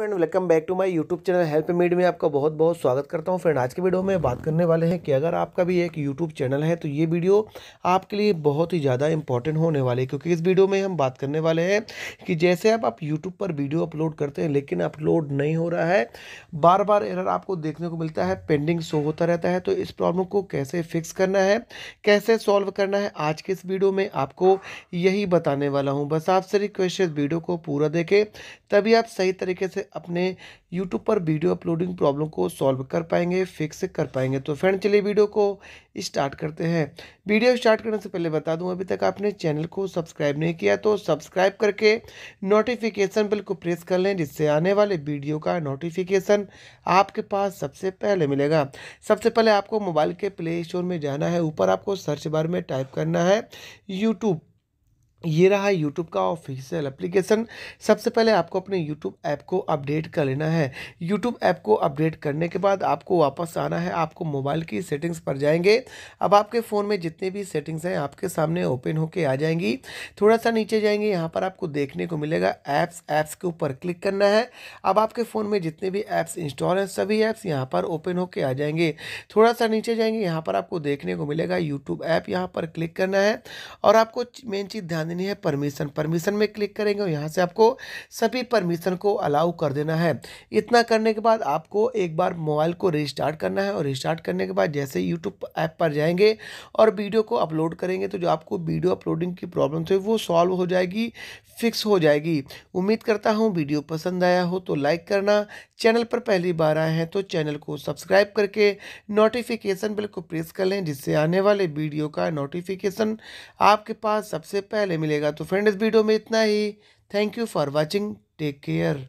friend welcome back to my YouTube channel help मीड में आपका बहुत बहुत स्वागत करता हूं फ्रेंड आज के वीडियो में बात करने वाले हैं कि अगर आपका भी एक यूट्यूब चैनल है तो ये वीडियो आपके लिए बहुत ही ज़्यादा इंपॉर्टेंट होने वाली है क्योंकि इस वीडियो में हम बात करने वाले हैं कि जैसे आप आप यूट्यूब पर वीडियो अपलोड करते हैं लेकिन अपलोड नहीं हो रहा है बार बार एरर आपको देखने को मिलता है पेंडिंग शो होता रहता है तो इस प्रॉब्लम को कैसे फिक्स करना है कैसे सॉल्व करना है आज के इस वीडियो में आपको यही बताने वाला हूँ बस आपसे रिक्वेस्ट है वीडियो को पूरा देखें तभी आप सही तरीके से अपने यूट्यूब पर वीडियो अपलोडिंग प्रॉब्लम को सॉल्व कर पाएंगे फिक्स कर पाएंगे तो फ्रेंड चलिए वीडियो को स्टार्ट करते हैं वीडियो स्टार्ट करने से पहले बता दूं अभी तक आपने चैनल को सब्सक्राइब नहीं किया तो सब्सक्राइब करके नोटिफिकेशन बिल को प्रेस कर लें जिससे आने वाले वीडियो का नोटिफिकेशन आपके पास सबसे पहले मिलेगा सबसे पहले आपको मोबाइल के प्ले स्टोर में जाना है ऊपर आपको सर्च बार में टाइप करना है यूट्यूब ये रहा यूट्यूब का ऑफिशियल एप्लीकेशन सबसे पहले आपको अपने यूट्यूब ऐप को अपडेट कर लेना है यूट्यूब ऐप को अपडेट करने के बाद आपको वापस आना है आपको मोबाइल की सेटिंग्स पर जाएंगे अब आपके फ़ोन में जितने भी सेटिंग्स हैं आपके सामने ओपन होके आ जाएंगी थोड़ा सा नीचे जाएंगे यहाँ पर आपको देखने को मिलेगा ऐप्स ऐप्स के ऊपर क्लिक करना है अब आपके फ़ोन में जितने भी ऐप्स इंस्टॉल हैं सभी ऐप्स यहाँ पर ओपन होके आ जाएंगे थोड़ा सा नीचे जाएंगे यहाँ पर आपको देखने को मिलेगा यूट्यूब ऐप यहाँ पर क्लिक करना है और आपको मेन चीज़ ध्यान देनी है परमिशन परमिशन में क्लिक करेंगे और यहाँ से आपको सभी परमिशन को अलाउ कर देना है इतना करने के बाद आपको एक बार मोबाइल को रिस्टार्ट करना है और रिस्टार्ट करने के बाद जैसे यूट्यूब ऐप पर जाएंगे और वीडियो को अपलोड करेंगे तो जो आपको वीडियो अपलोडिंग की प्रॉब्लम थी वो सॉल्व हो जाएगी फिक्स हो जाएगी उम्मीद करता हूँ वीडियो पसंद आया हो तो लाइक करना चैनल पर पहली बार आए हैं तो चैनल को सब्सक्राइब करके नोटिफिकेशन बिल को प्रेस कर लें जिससे आने वाले वीडियो का नोटिफिकेशन आपके पास सबसे पहले मिलेगा तो फ्रेंड इस वीडियो में इतना ही thank you for watching take care